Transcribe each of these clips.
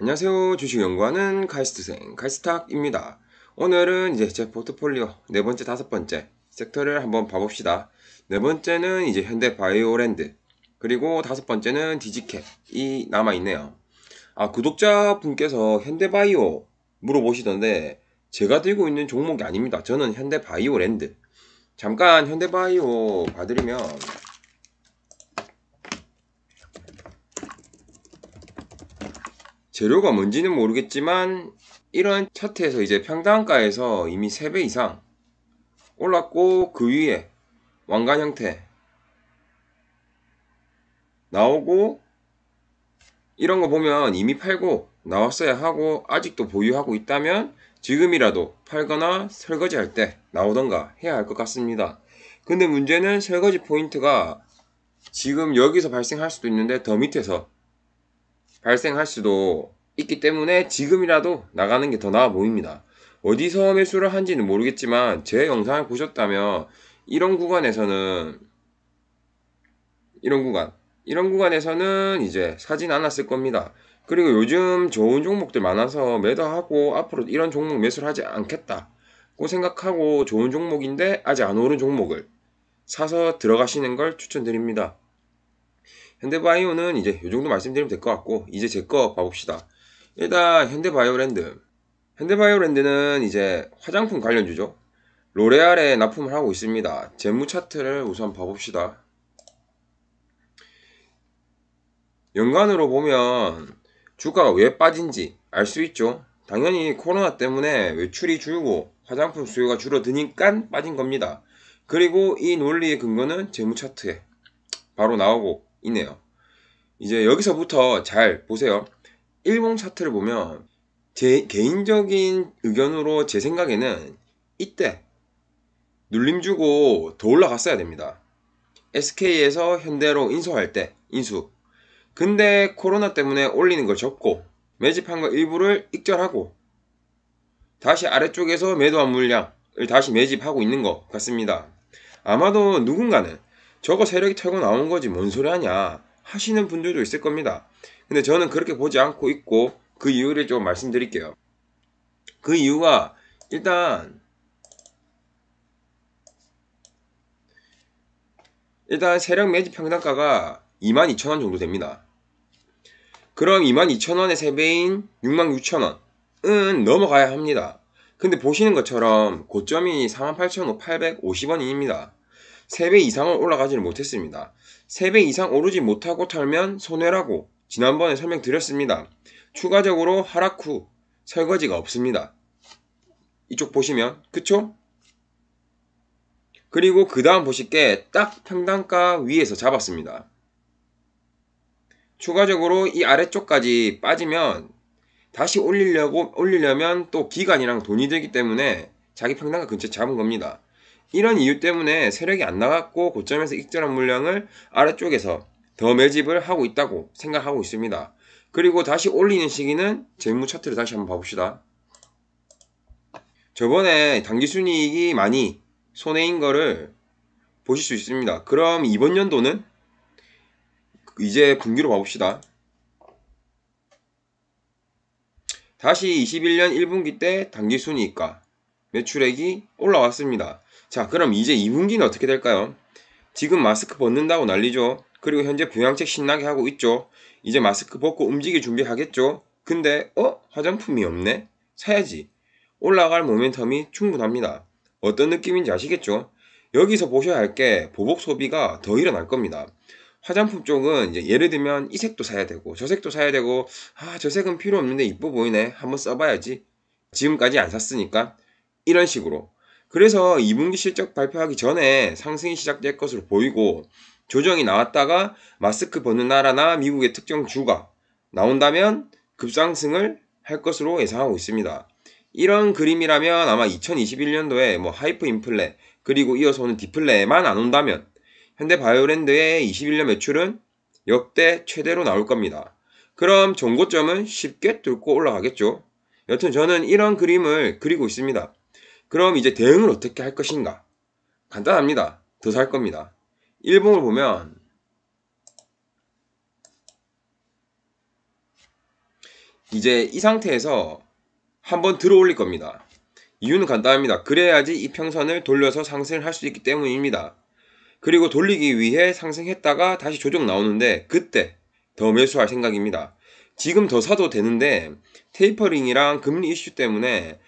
안녕하세요. 주식연구하는 카이스트생 카이스탁입니다. 오늘은 이제 제 포트폴리오 네 번째 다섯 번째 섹터를 한번 봐봅시다. 네 번째는 이제 현대바이오랜드 그리고 다섯 번째는 디지캡이 남아 있네요. 아 구독자 분께서 현대바이오 물어보시던데 제가 들고 있는 종목이 아닙니다. 저는 현대바이오랜드 잠깐 현대바이오 봐드리면 재료가 뭔지는 모르겠지만 이런 차트에서 이제 평당가에서 이미 3배 이상 올랐고 그 위에 왕관 형태 나오고 이런 거 보면 이미 팔고 나왔어야 하고 아직도 보유하고 있다면 지금이라도 팔거나 설거지할 때 나오던가 해야 할 것 같습니다. 근데 문제는 설거지 포인트가 지금 여기서 발생할 수도 있는데 더 밑에서 발생할 수도 있기 때문에 지금이라도 나가는 게 더 나아 보입니다. 어디서 매수를 한지는 모르겠지만 제 영상을 보셨다면 이런 구간에서는 이런 구간 이런 구간에서는 이제 사진 않았을 겁니다. 그리고 요즘 좋은 종목들 많아서 매도하고 앞으로 이런 종목 매수를 하지 않겠다고 생각하고 좋은 종목인데 아직 안 오른 종목을 사서 들어가시는 걸 추천드립니다. 현대바이오는 이제 이 정도 말씀드리면 될 것 같고 이제 제 거 봐봅시다. 일단 현대바이오랜드 현대바이오랜드는 이제 화장품 관련주죠 로레알에 납품을 하고 있습니다 재무 차트를 우선 봐봅시다 연간으로 보면 주가가 왜 빠진지 알 수 있죠 당연히 코로나 때문에 외출이 줄고 화장품 수요가 줄어드니깐 빠진 겁니다 그리고 이 논리의 근거는 재무 차트에 바로 나오고 있네요 이제 여기서부터 잘 보세요 일봉 차트를 보면 제 개인적인 의견으로 제 생각에는 이때 눌림 주고 더 올라갔어야 됩니다. SK에서 현대로 인수할 때 인수. 근데 코로나 때문에 올리는 걸 접고 매집한 거 일부를 익절하고 다시 아래쪽에서 매도한 물량을 다시 매집하고 있는 것 같습니다. 아마도 누군가는 저거 세력이 털고 나온 거지 뭔 소리 하냐 하시는 분들도 있을 겁니다. 근데 저는 그렇게 보지 않고 있고 그 이유를 좀 말씀드릴게요. 그 이유가 일단 일단 세력 매집 평당가가 22,000원 정도 됩니다. 그럼 22,000원의 3배인 66,000원은 넘어가야 합니다. 근데 보시는 것처럼 고점이 48,850원입니다. 3배 이상은 올라가지는 못했습니다. 3배 이상 오르지 못하고 털면 손해라고 지난번에 설명드렸습니다. 추가적으로 하락 후 설거지가 없습니다. 이쪽 보시면 그쵸? 그리고 그 다음 보실 게 딱 평단가 위에서 잡았습니다. 추가적으로 이 아래쪽까지 빠지면 다시 올리려고 올리려면 또 기간이랑 돈이 들기 때문에 자기 평단가 근처 잡은 겁니다. 이런 이유 때문에 세력이 안 나갔고 고점에서 익절한 물량을 아래쪽에서 더 매집을 하고 있다고 생각하고 있습니다. 그리고 다시 올리는 시기는 재무 차트를 다시 한번 봐봅시다. 저번에 당기순이익이 많이 손해인 거를 보실 수 있습니다. 그럼 이번 연도는 이제 분기로 봐봅시다. 다시 21년 1분기 때당기순이익과 매출액이 올라왔습니다. 자, 그럼 이제 2분기는 어떻게 될까요? 지금 마스크 벗는다고 난리죠. 그리고 현재 부양책 신나게 하고 있죠. 이제 마스크 벗고 움직일 준비하겠죠. 근데 어? 화장품이 없네? 사야지. 올라갈 모멘텀이 충분합니다. 어떤 느낌인지 아시겠죠? 여기서 보셔야 할 게 보복 소비가 더 일어날 겁니다. 화장품 쪽은 이제 예를 들면 이 색도 사야 되고 저 색도 사야 되고 아저 색은 필요 없는데 이뻐 보이네 한번 써봐야지 지금까지 안 샀으니까 이런 식으로. 그래서 2분기 실적 발표하기 전에 상승이 시작될 것으로 보이고 조정이 나왔다가 마스크 벗는 나라나 미국의 특정 주가 나온다면 급상승을 할 것으로 예상하고 있습니다. 이런 그림이라면 아마 2021년도에 뭐 하이프 인플레 그리고 이어서 오는 디플레만 안 온다면 현대 바이오랜드의 21년 매출은 역대 최대로 나올 겁니다. 그럼 종고점은 쉽게 뚫고 올라가겠죠. 여튼 저는 이런 그림을 그리고 있습니다. 그럼 이제 대응을 어떻게 할 것인가? 간단합니다. 더 살 겁니다. 1봉을 보면 이제 이 상태에서 한번 들어 올릴 겁니다. 이유는 간단합니다. 그래야지 이 평선을 돌려서 상승을 할 수 있기 때문입니다. 그리고 돌리기 위해 상승했다가 다시 조정 나오는데 그때 더 매수할 생각입니다. 지금 더 사도 되는데 테이퍼링이랑 금리 이슈 때문에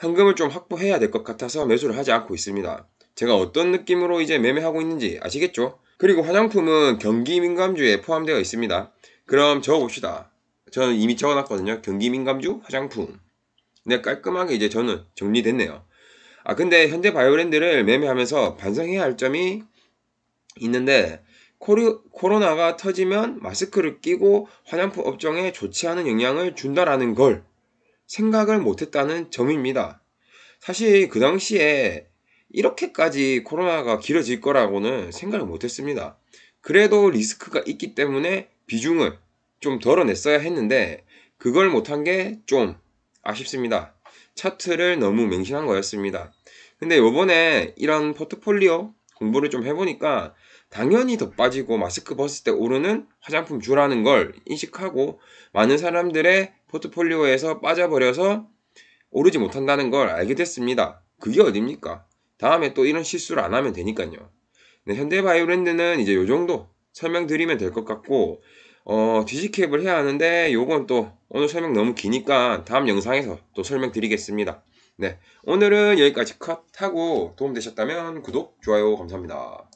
현금을 좀 확보해야 될 것 같아서 매수를 하지 않고 있습니다. 제가 어떤 느낌으로 이제 매매하고 있는지 아시겠죠? 그리고 화장품은 경기 민감주에 포함되어 있습니다. 그럼 적어봅시다. 저는 이미 적어놨거든요. 경기 민감주 화장품. 근 네, 깔끔하게 이제 저는 정리됐네요. 아 근데 현대 바이오랜드를 매매하면서 반성해야 할 점이 있는데 코르, 코로나가 터지면 마스크를 끼고 화장품 업종에 좋지 않은 영향을 준다라는 걸 생각을 못했다는 점입니다. 사실 그 당시에 이렇게까지 코로나가 길어질 거라고는 생각을 못했습니다. 그래도 리스크가 있기 때문에 비중을 좀 덜어냈어야 했는데 그걸 못한 게 좀 아쉽습니다. 차트를 너무 맹신한 거였습니다. 근데 요번에 이런 포트폴리오 공부를 좀 해보니까 당연히 더 빠지고 마스크 벗을 때 오르는 화장품 주라는 걸 인식하고 많은 사람들의 포트폴리오에서 빠져버려서 오르지 못한다는 걸 알게 됐습니다. 그게 어딥니까? 다음에 또 이런 실수를 안 하면 되니까요. 네, 현대바이오랜드는 이제 요 정도 설명드리면 될 것 같고 어, 뒤지캡을 해야 하는데 요건 또 오늘 설명 너무 기니까 다음 영상에서 또 설명드리겠습니다. 네, 오늘은 여기까지 컷하고 도움되셨다면 구독, 좋아요 감사합니다.